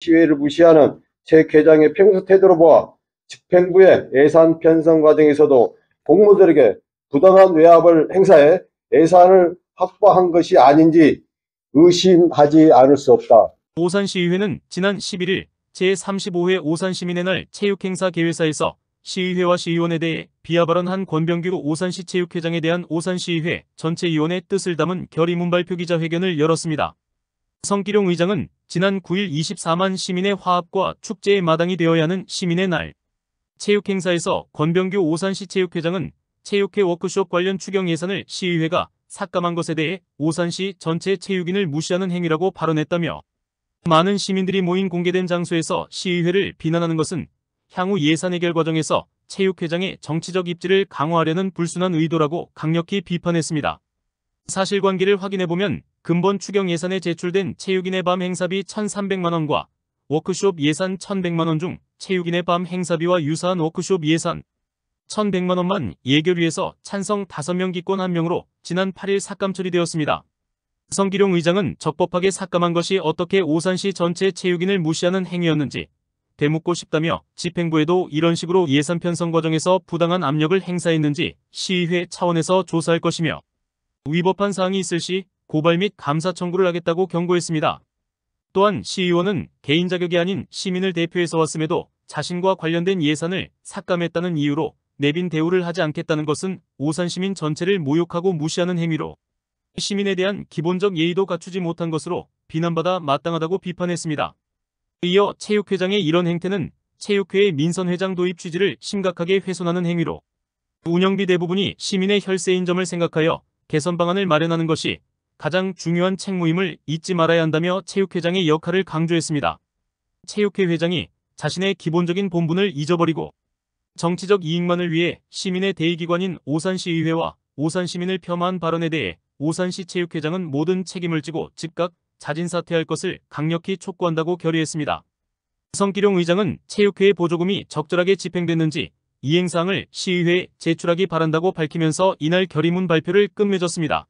시회를 무시하는 제개장의 평소 태도로 보아 집행부의 예산 편성 과정에서도 공무들에게 부당한 외압을 행사해 예산을 확보한 것이 아닌지 의심하지 않을 수 없다. 오산시의회는 지난 11일 제35회 오산시민의 날 체육행사 개회사에서 시의회와 시의원에 대해 비하 발언한 권병규 오산시 체육회장에 대한 오산시의회 전체 위원의 뜻을 담은 결의문 발표 기자회견을 열었습니다. 성기룡 의장은 지난 9일 24만 시민의 화합과 축제의 마당이 되어야 하는 시민의 날. 체육행사에서 권병규 오산시 체육회장은 체육회 워크숍 관련 추경 예산을 시의회가 삭감한 것에 대해 오산시 전체 체육인을 무시하는 행위라고 발언했다며 많은 시민들이 모인 공개된 장소에서 시의회를 비난하는 것은 향후 예산 해결 과정에서 체육회장의 정치적 입지를 강화하려는 불순한 의도라고 강력히 비판했습니다. 사실관계를 확인해보면 금번 추경 예산에 제출된 체육인의 밤 행사비 1,300만원과 워크숍 예산 1,100만원 중 체육인의 밤 행사비와 유사한 워크숍 예산 1,100만원만 예결위에서 찬성 5명 기권 1명으로 지난 8일 삭감 처리되었습니다. 성기룡 의장은 적법하게 삭감한 것이 어떻게 오산시 전체 체육인을 무시하는 행위였는지 대묻고 싶다며 집행부에도 이런 식으로 예산 편성 과정에서 부당한 압력을 행사했는지 시의회 차원에서 조사할 것이며 위법한 사항이 있을 시 고발 및 감사 청구를 하겠다고 경고했습니다. 또한 시의원은 개인 자격이 아닌 시민을 대표해서 왔음에도 자신과 관련된 예산을 삭감했다는 이유로 내빈 대우를 하지 않겠다는 것은 오산 시민 전체를 모욕하고 무시하는 행위로 시민에 대한 기본적 예의도 갖추지 못한 것으로 비난받아 마땅하다고 비판했습니다. 이어 체육회장의 이런 행태는 체육회의 민선회장 도입 취지를 심각하게 훼손하는 행위로 운영비 대부분이 시민의 혈세인 점을 생각하여 개선 방안을 마련하는 것이 가장 중요한 책무임을 잊지 말아야 한다며 체육회장의 역할을 강조했습니다. 체육회 회장이 자신의 기본적인 본분을 잊어버리고 정치적 이익만을 위해 시민의 대의기관인 오산시의회와 오산시민을 폄하한 발언에 대해 오산시 체육회장은 모든 책임을 지고 즉각 자진사퇴할 것을 강력히 촉구한다고 결의했습니다. 성기룡 의장은 체육회의 보조금이 적절하게 집행됐는지 이행사항을 시의회에 제출하기 바란다고 밝히면서 이날 결의문 발표를 끝맺었습니다.